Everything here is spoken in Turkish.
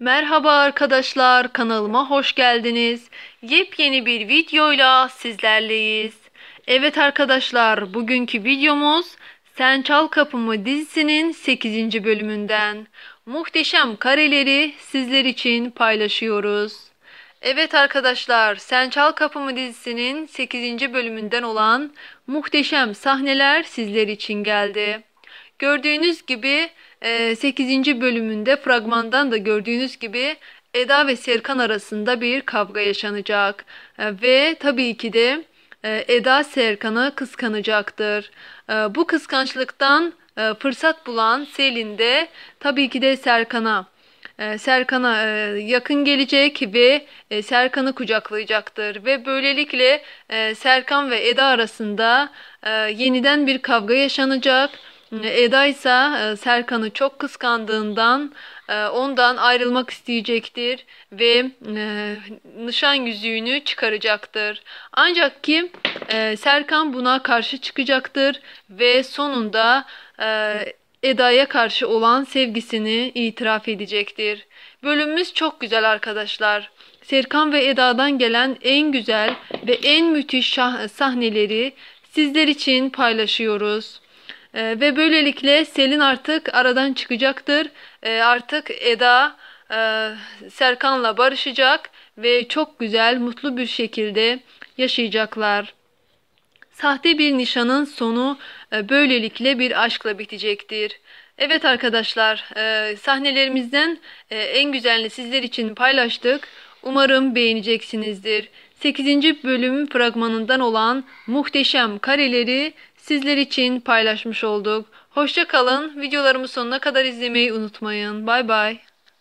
Merhaba arkadaşlar kanalıma hoş geldiniz. Yepyeni bir videoyla sizlerleyiz. Evet arkadaşlar bugünkü videomuz Sen Çal Kapımı dizisinin 8. bölümünden muhteşem kareleri sizler için paylaşıyoruz. Evet arkadaşlar Sen Çal Kapımı dizisinin 8. bölümünden olan muhteşem sahneler sizler için geldi. Gördüğünüz gibi 8. E, bölümünde fragmandan da gördüğünüz gibi Eda ve Serkan arasında bir kavga yaşanacak e, ve tabii ki de e, Eda Serkan'ı kıskanacaktır. Bu kıskançlıktan fırsat bulan Selin de tabii ki de Serkan'a Serkan'a yakın gelecek ve Serkan'ı kucaklayacaktır ve böylelikle Serkan ve Eda arasında yeniden bir kavga yaşanacak. Eda ise e, Serkan'ı çok kıskandığından e, ondan ayrılmak isteyecektir ve e, nişan yüzüğünü çıkaracaktır. Ancak ki Serkan buna karşı çıkacaktır ve sonunda Eda'ya karşı olan sevgisini itiraf edecektir. Bölümümüz çok güzel arkadaşlar. Serkan ve Eda'dan gelen en güzel ve en müthiş sahneleri sizler için paylaşıyoruz. E, ve böylelikle Selin artık aradan çıkacaktır. E, artık Eda e, Serkan'la barışacak ve çok güzel, mutlu bir şekilde yaşayacaklar. Sahte bir nişanın sonu e, böylelikle bir aşkla bitecektir. Evet arkadaşlar, e, sahnelerimizden e, en güzelini sizler için paylaştık. Umarım beğeneceksinizdir. 8. bölüm fragmanından olan muhteşem kareleri sizler için paylaşmış olduk. Hoşça kalın. Videolarımı sonuna kadar izlemeyi unutmayın. Bay bay.